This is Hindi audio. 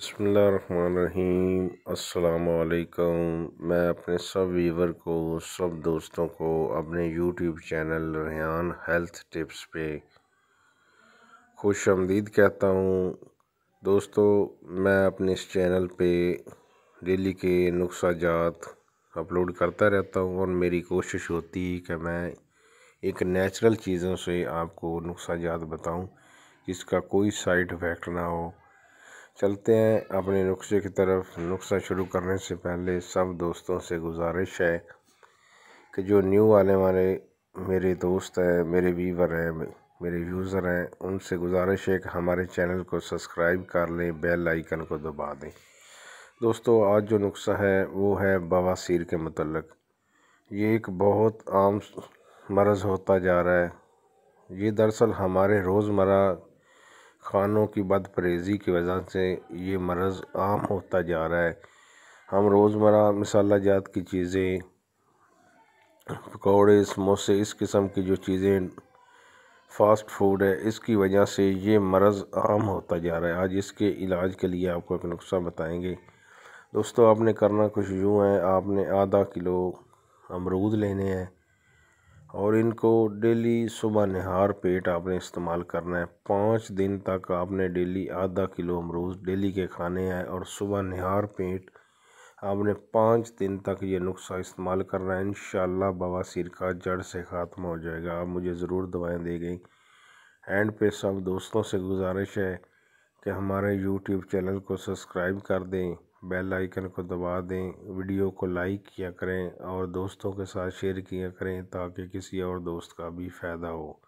बसमीम अल्लाम मैं अपने सब वीवर को सब दोस्तों को अपने YouTube channel Rehan health tips पे खुश आमदीद कहता हूँ दोस्तों मैं अपने इस चैनल पे डेली के नुस्खाजात अपलोड करता रहता हूँ और मेरी कोशिश होती है कि मैं एक नेचुरल चीज़ों से आपको नुस्खाजात बताऊँ जिसका कोई साइड इफ़ेक्ट ना हो चलते हैं अपने नुस्खे की तरफ नुस्खा शुरू करने से पहले सब दोस्तों से गुजारिश है कि जो न्यू आने वाले मेरे दोस्त हैं मेरे व्यूवर हैं मेरे यूज़र हैं उनसे गुजारिश है कि हमारे चैनल को सब्सक्राइब कर लें बेल आइकन को दबा दें दोस्तों आज जो नुस्खा है वो है बवासीर के मतलब ये एक बहुत आम मर्ज़ होता जा रहा है ये दरअसल हमारे रोज़मर्रा खानों की बद परहेज़ी की वजह से ये मरज़ आम होता जा रहा है हम रोज़मर्रा मसाला जात की चीज़ें पकौड़े समोसे इस किस्म की जो चीज़ें फास्ट फूड है इसकी वजह से ये मरज़ आम होता जा रहा है आज इसके इलाज के लिए आपको एक नुस्खा बताएंगे दोस्तों आपने करना कुछ यूँ है आपने आधा किलो अमरूद लेने हैं और इनको डेली सुबह नहार पेट आपने इस्तेमाल करना है पाँच दिन तक आपने डेली आधा किलो अमरूद डेली के खाने हैं और सुबह नहार पेट आपने पाँच दिन तक ये नुस्खा इस्तेमाल करना है इन सिर का जड़ से ख़त्म हो जाएगा आप मुझे ज़रूर दवाएँ दे गई एंड पे सब दोस्तों से गुजारिश है कि हमारे यूट्यूब चैनल को सब्सक्राइब कर दें बेल आइकन को दबा दें वीडियो को लाइक किया करें और दोस्तों के साथ शेयर किया करें ताकि किसी और दोस्त का भी फ़ायदा हो